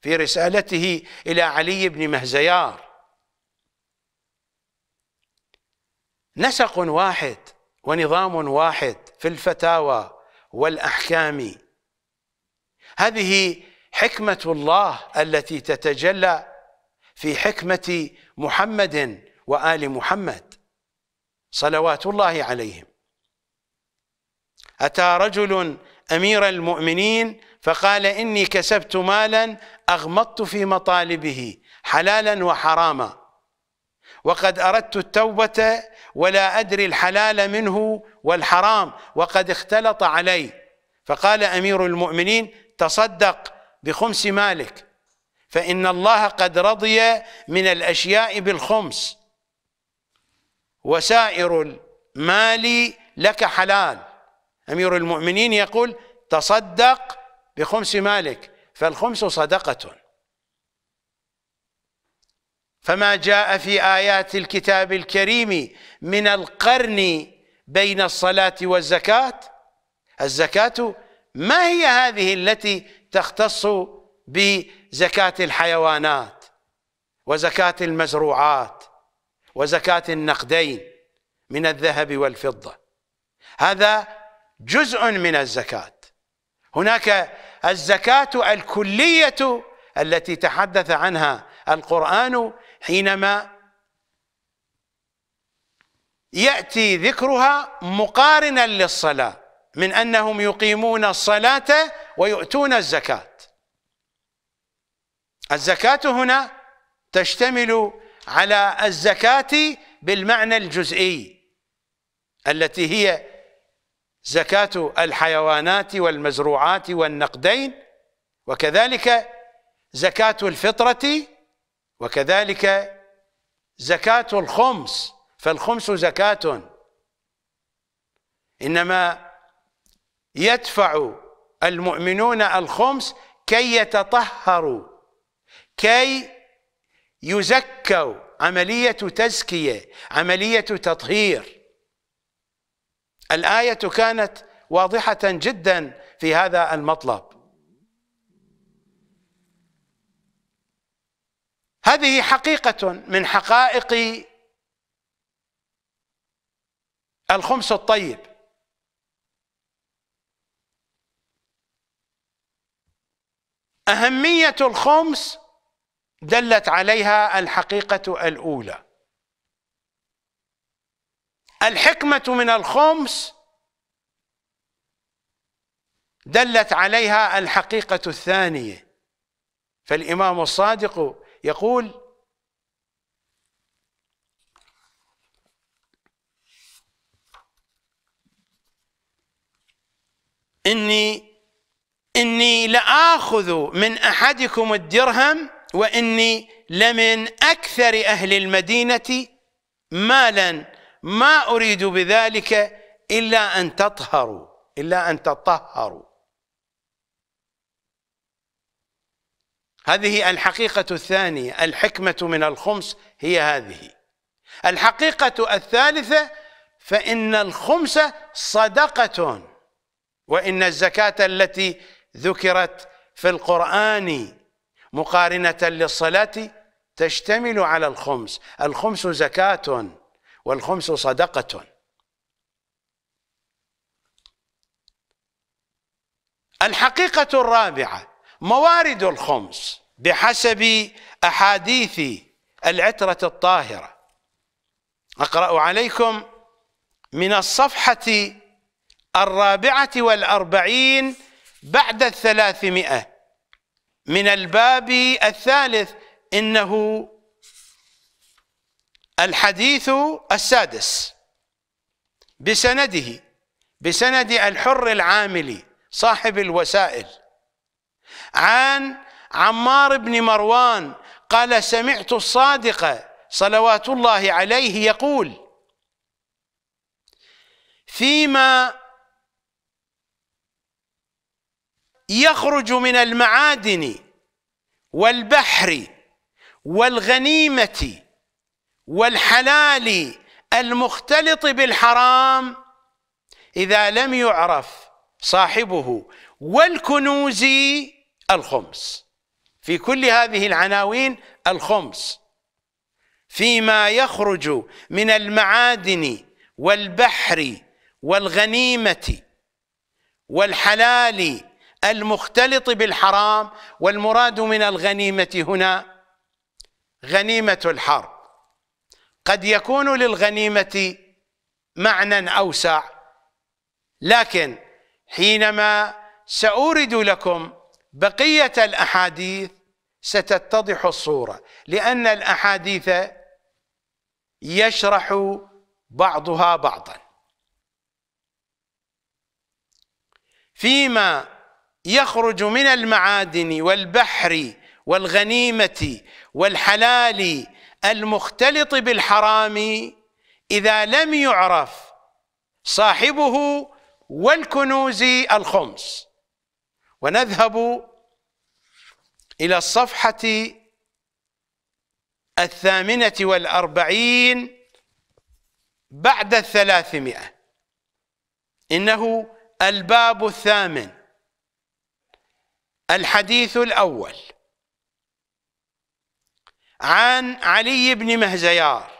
في رسالته إلى علي بن مهزيار نسق واحد ونظام واحد في الفتاوى والأحكام هذه حكمة الله التي تتجلى في حكمة محمد وآل محمد صلوات الله عليهم أتى رجل أمير المؤمنين فقال إني كسبت مالا أغمضت في مطالبه حلالا وحراما وقد أردت التوبة ولا أدري الحلال منه والحرام وقد اختلط علي فقال أمير المؤمنين تصدق بخمس مالك فإن الله قد رضي من الأشياء بالخمس وسائر المال لك حلال أمير المؤمنين يقول تصدق بخمس مالك فالخمس صدقة فما جاء في آيات الكتاب الكريم من القرن بين الصلاة والزكاة الزكاة ما هي هذه التي تختص بزكاة الحيوانات وزكاة المزروعات وزكاة النقدين من الذهب والفضة هذا جزء من الزكاة هناك الزكاة الكلية التي تحدث عنها القرآن حينما يأتي ذكرها مقارنا للصلاة من أنهم يقيمون الصلاة ويؤتون الزكاة الزكاة هنا تشتمل على الزكاة بالمعنى الجزئي التي هي زكاة الحيوانات والمزروعات والنقدين وكذلك زكاة الفطرة وكذلك زكاة الخمس فالخمس زكاة إنما يدفع المؤمنون الخمس كي يتطهروا كي يزكوا عملية تزكية عملية تطهير الآية كانت واضحة جدا في هذا المطلب هذه حقيقة من حقائق الخمس الطيب أهمية الخمس دلت عليها الحقيقة الأولى الحكمة من الخمس دلت عليها الحقيقة الثانية فالإمام الصادق يقول إني إني لآخذ من أحدكم الدرهم واني لمن اكثر اهل المدينه مالا ما اريد بذلك الا ان تطهروا الا ان تطهروا هذه الحقيقه الثانيه الحكمه من الخمس هي هذه الحقيقه الثالثه فان الخمس صدقه وان الزكاه التي ذكرت في القران مقارنة للصلاة تشتمل على الخمس الخمس زكاة والخمس صدقة الحقيقة الرابعة موارد الخمس بحسب أحاديث العترة الطاهرة أقرأ عليكم من الصفحة الرابعة والأربعين بعد الثلاثمائة من الباب الثالث إنه الحديث السادس بسنده بسند الحر العاملي صاحب الوسائل عن عمار بن مروان قال سمعت الصادق صلوات الله عليه يقول فيما يخرج من المعادن والبحر والغنيمة والحلال المختلط بالحرام إذا لم يعرف صاحبه والكنوز الخمس في كل هذه العناوين الخمس فيما يخرج من المعادن والبحر والغنيمة والحلال المختلط بالحرام والمراد من الغنيمة هنا غنيمة الحرب قد يكون للغنيمة معنى أوسع لكن حينما سأورد لكم بقية الأحاديث ستتضح الصورة لأن الأحاديث يشرح بعضها بعضا فيما يخرج من المعادن والبحر والغنيمة والحلال المختلط بالحرام إذا لم يعرف صاحبه والكنوز الخمس ونذهب إلى الصفحة الثامنة والأربعين بعد الثلاثمائة إنه الباب الثامن الحديث الأول عن علي بن مهزيار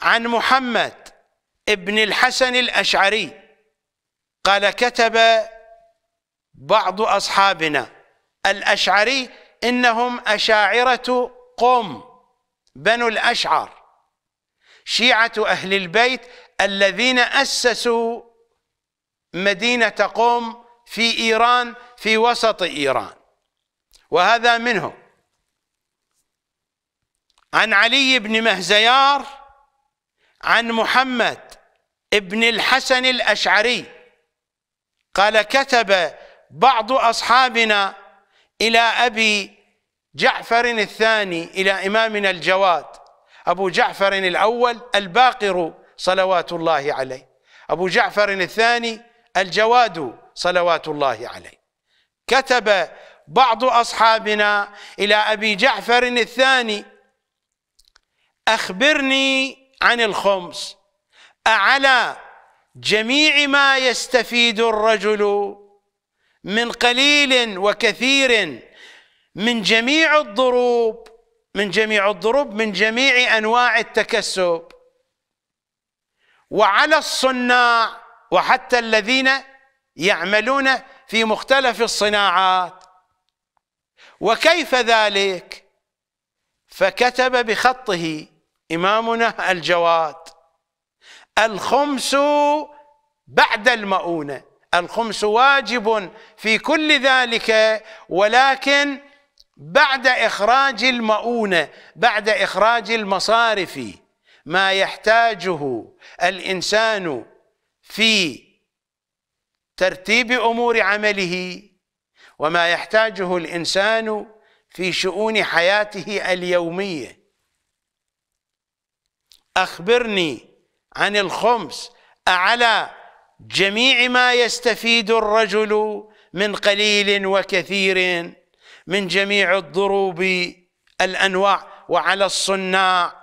عن محمد بن الحسن الأشعري قال كتب بعض أصحابنا الأشعري إنهم أشاعرة قم بنو الأشعر شيعة أهل البيت الذين أسسوا مدينة قم في إيران في وسط إيران وهذا منه عن علي بن مهزيار عن محمد بن الحسن الأشعري قال كتب بعض أصحابنا إلى أبي جعفر الثاني إلى إمامنا الجواد أبو جعفر الأول الباقر صلوات الله عليه أبو جعفر الثاني الجواد صلوات الله عليه كتب بعض أصحابنا إلى أبي جعفر الثاني أخبرني عن الخمس أعلى جميع ما يستفيد الرجل من قليل وكثير من جميع الضروب من جميع الضروب من جميع أنواع التكسب وعلى الصناع وحتى الذين يعملون في مختلف الصناعات وكيف ذلك فكتب بخطه إمامنا الجواد الخمس بعد المؤونة الخمس واجب في كل ذلك ولكن بعد إخراج المؤونة بعد إخراج المصارف ما يحتاجه الإنسان في ترتيب امور عمله وما يحتاجه الانسان في شؤون حياته اليوميه اخبرني عن الخمس اعلى جميع ما يستفيد الرجل من قليل وكثير من جميع الضروب الانواع وعلى الصناع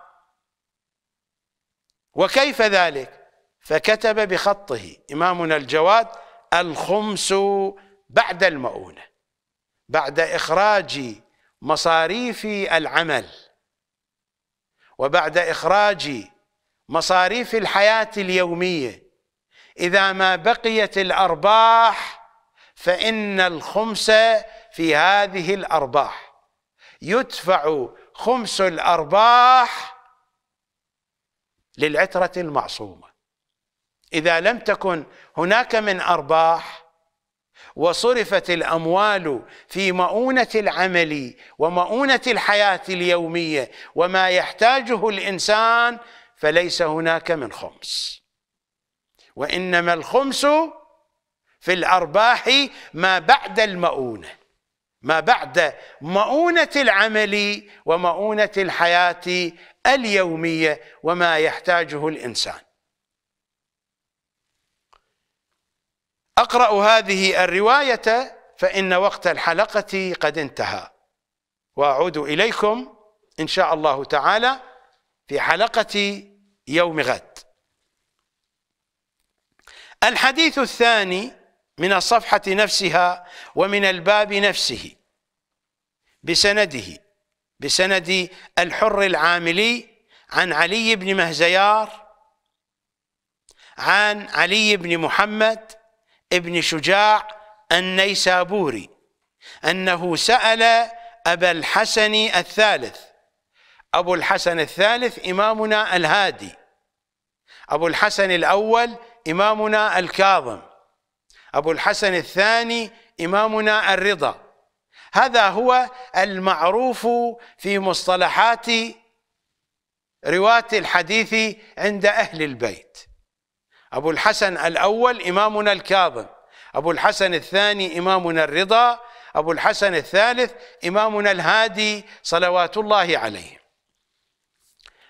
وكيف ذلك فكتب بخطه امامنا الجواد الخمس بعد المؤونة بعد إخراج مصاريف العمل وبعد إخراج مصاريف الحياة اليومية إذا ما بقيت الأرباح فإن الخمس في هذه الأرباح يدفع خمس الأرباح للعترة المعصومة إذا لم تكن هناك من أرباح وصرفت الأموال في مؤونة العمل ومؤونة الحياة اليومية وما يحتاجه الإنسان فليس هناك من خمس وإنما الخمس في الأرباح ما بعد المؤونة ما بعد مؤونة العمل ومؤونة الحياة اليومية وما يحتاجه الإنسان أقرأ هذه الرواية فإن وقت الحلقة قد انتهى وأعود إليكم إن شاء الله تعالى في حلقة يوم غد الحديث الثاني من الصفحة نفسها ومن الباب نفسه بسنده بسند الحر العاملي عن علي بن مهزيار عن علي بن محمد ابن شجاع النيسابوري أنه سأل أبا الحسن الثالث أبو الحسن الثالث إمامنا الهادي أبو الحسن الأول إمامنا الكاظم أبو الحسن الثاني إمامنا الرضا هذا هو المعروف في مصطلحات رواة الحديث عند أهل البيت أبو الحسن الأول إمامنا الكاظم أبو الحسن الثاني إمامنا الرضا أبو الحسن الثالث إمامنا الهادي صلوات الله عليه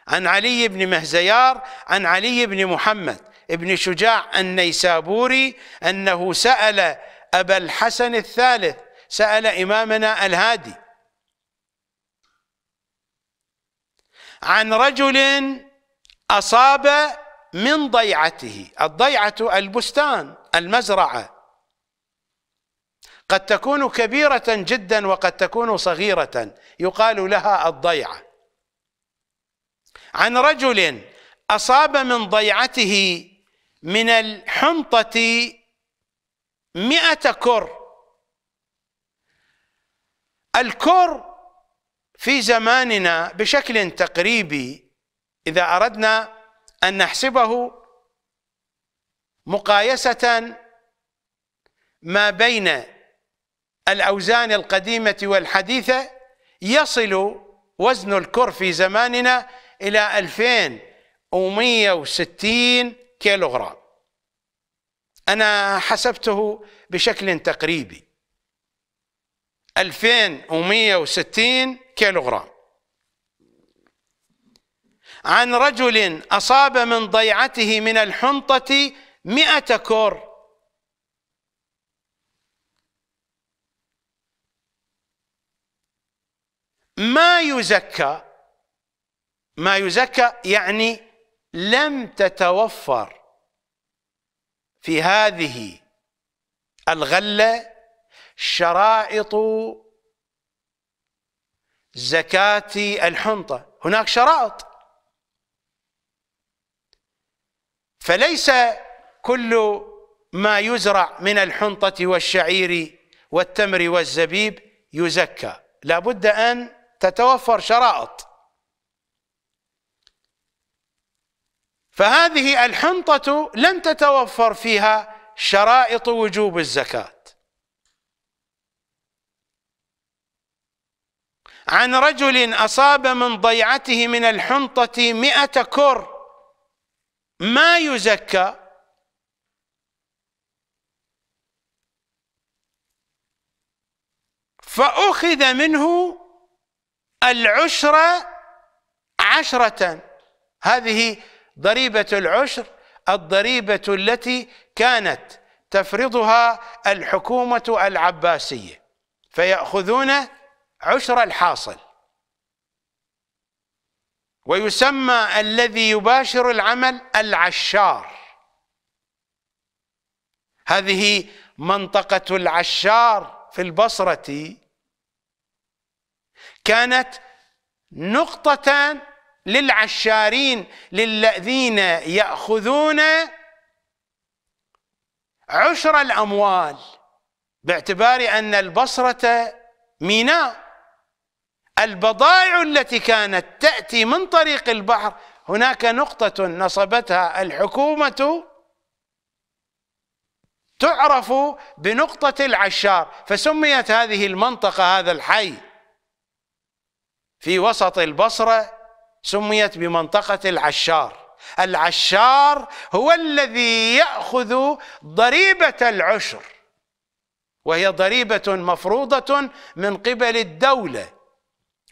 عن علي بن مهزيار عن علي بن محمد بن شجاع النيسابوري أنه سأل أبا الحسن الثالث سأل إمامنا الهادي عن رجل أصاب من ضيعته الضيعة البستان المزرعة قد تكون كبيرة جدا وقد تكون صغيرة يقال لها الضيعة عن رجل أصاب من ضيعته من الحنطة مئة كر الكر في زماننا بشكل تقريبي إذا أردنا أن نحسبه مقايسة ما بين الأوزان القديمة والحديثة يصل وزن الكر في زماننا إلى 2160 كيلوغرام أنا حسبته بشكل تقريبي 2160 كيلوغرام عن رجل أصاب من ضيعته من الحنطة مئة كور ما يزكى ما يزكى يعني لم تتوفر في هذه الغلة شرائط زكاة الحنطة هناك شرائط فليس كل ما يزرع من الحنطة والشعير والتمر والزبيب يزكى لابد أن تتوفر شرائط فهذه الحنطة لم تتوفر فيها شرائط وجوب الزكاة عن رجل أصاب من ضيعته من الحنطة مئة كر ما يزكى فأخذ منه العشرة عشرة هذه ضريبة العشر الضريبة التي كانت تفرضها الحكومة العباسية فيأخذون عشر الحاصل ويسمى الذي يباشر العمل العشار هذه منطقة العشار في البصرة كانت نقطة للعشارين للذين يأخذون عشر الأموال باعتبار أن البصرة ميناء البضائع التي كانت تأتي من طريق البحر هناك نقطة نصبتها الحكومة تعرف بنقطة العشار فسميت هذه المنطقة هذا الحي في وسط البصرة سميت بمنطقة العشار العشار هو الذي يأخذ ضريبة العشر وهي ضريبة مفروضة من قبل الدولة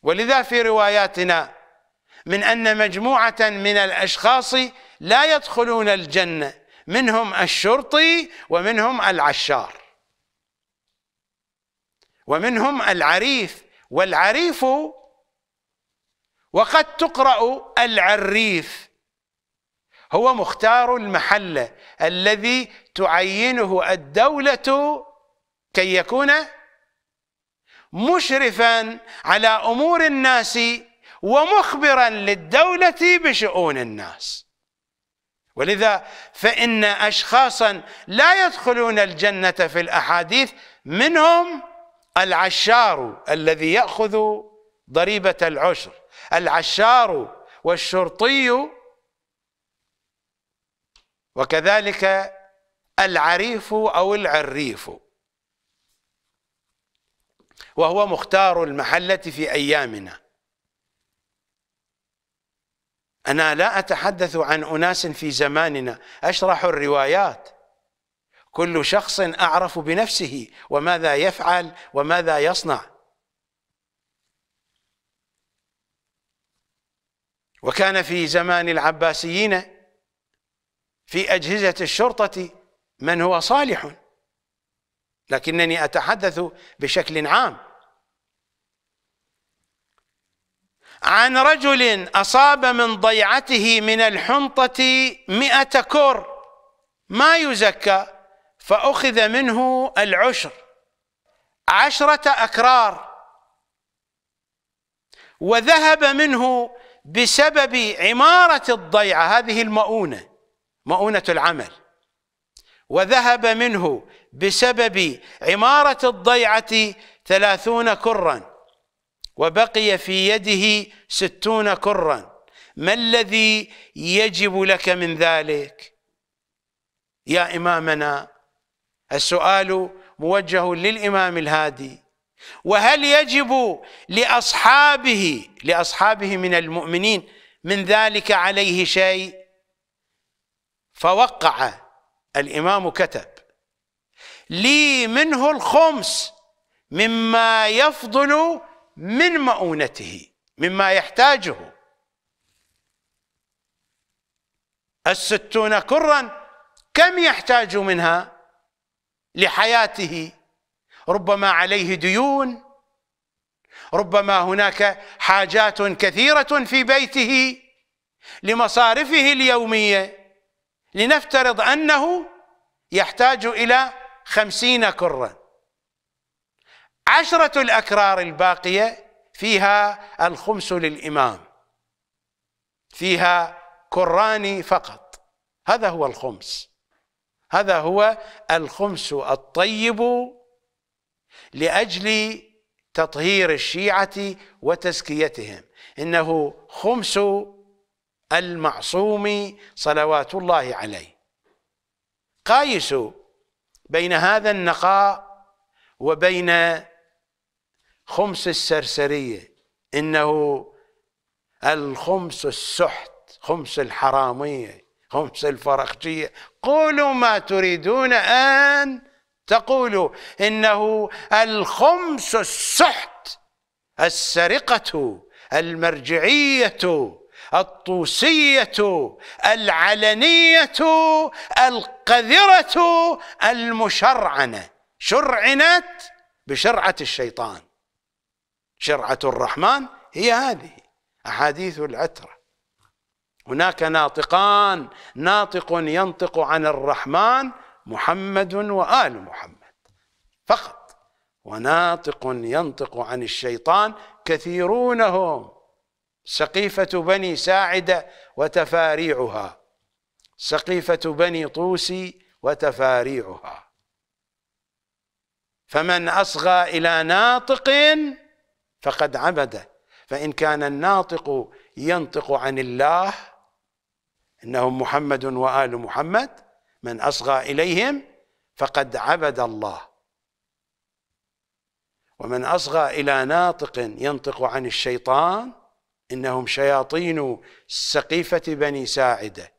ولذا في رواياتنا من أن مجموعة من الأشخاص لا يدخلون الجنة منهم الشرطي ومنهم العشار ومنهم العريف والعريف وقد تقرأ العريف هو مختار المحلة الذي تعينه الدولة كي يكون مشرفا على امور الناس ومخبرا للدوله بشؤون الناس ولذا فان اشخاصا لا يدخلون الجنه في الاحاديث منهم العشار الذي ياخذ ضريبه العشر العشار والشرطي وكذلك العريف او العريف وهو مختار المحلة في أيامنا أنا لا أتحدث عن أناس في زماننا أشرح الروايات كل شخص أعرف بنفسه وماذا يفعل وماذا يصنع وكان في زمان العباسيين في أجهزة الشرطة من هو صالح لكنني أتحدث بشكل عام عن رجل أصاب من ضيعته من الحنطة مئة كر ما يزكى فأخذ منه العشر عشرة أكرار وذهب منه بسبب عمارة الضيعة هذه المؤونة مؤونة العمل وذهب منه بسبب عمارة الضيعة ثلاثون كرا وبقي في يده ستون كرا ما الذي يجب لك من ذلك يا إمامنا السؤال موجه للإمام الهادي وهل يجب لأصحابه لأصحابه من المؤمنين من ذلك عليه شيء فوقع الإمام كتب لي منه الخمس مما يفضل من مؤونته مما يحتاجه الستون كرا كم يحتاج منها لحياته ربما عليه ديون ربما هناك حاجات كثيرة في بيته لمصارفه اليومية لنفترض أنه يحتاج إلى خمسين كرا عشرة الأكرار الباقية فيها الخمس للإمام فيها كران فقط هذا هو الخمس هذا هو الخمس الطيب لأجل تطهير الشيعة وتزكيتهم إنه خمس المعصوم صلوات الله عليه قايسوا بين هذا النقاء وبين خمس السرسرية إنه الخمس السحت خمس الحرامية خمس الفرخجية قولوا ما تريدون أن تقولوا إنه الخمس السحت السرقة المرجعية الطوسية العلنية القذرة المشرعنة شرعنت بشرعة الشيطان شرعة الرحمن هي هذه أحاديث العترة هناك ناطقان ناطق ينطق عن الرحمن محمد وآل محمد فقط وناطق ينطق عن الشيطان كثيرونهم سقيفة بني ساعدة وتفاريعها سقيفة بني طوسي وتفاريعها فمن أصغى إلى ناطق فقد عبده فإن كان الناطق ينطق عن الله إنه محمد وآل محمد من أصغى إليهم فقد عبد الله ومن أصغى إلى ناطق ينطق عن الشيطان إنهم شياطين سقيفة بني ساعدة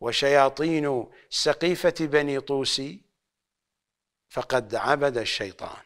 وشياطين سقيفة بني طوسي فقد عبد الشيطان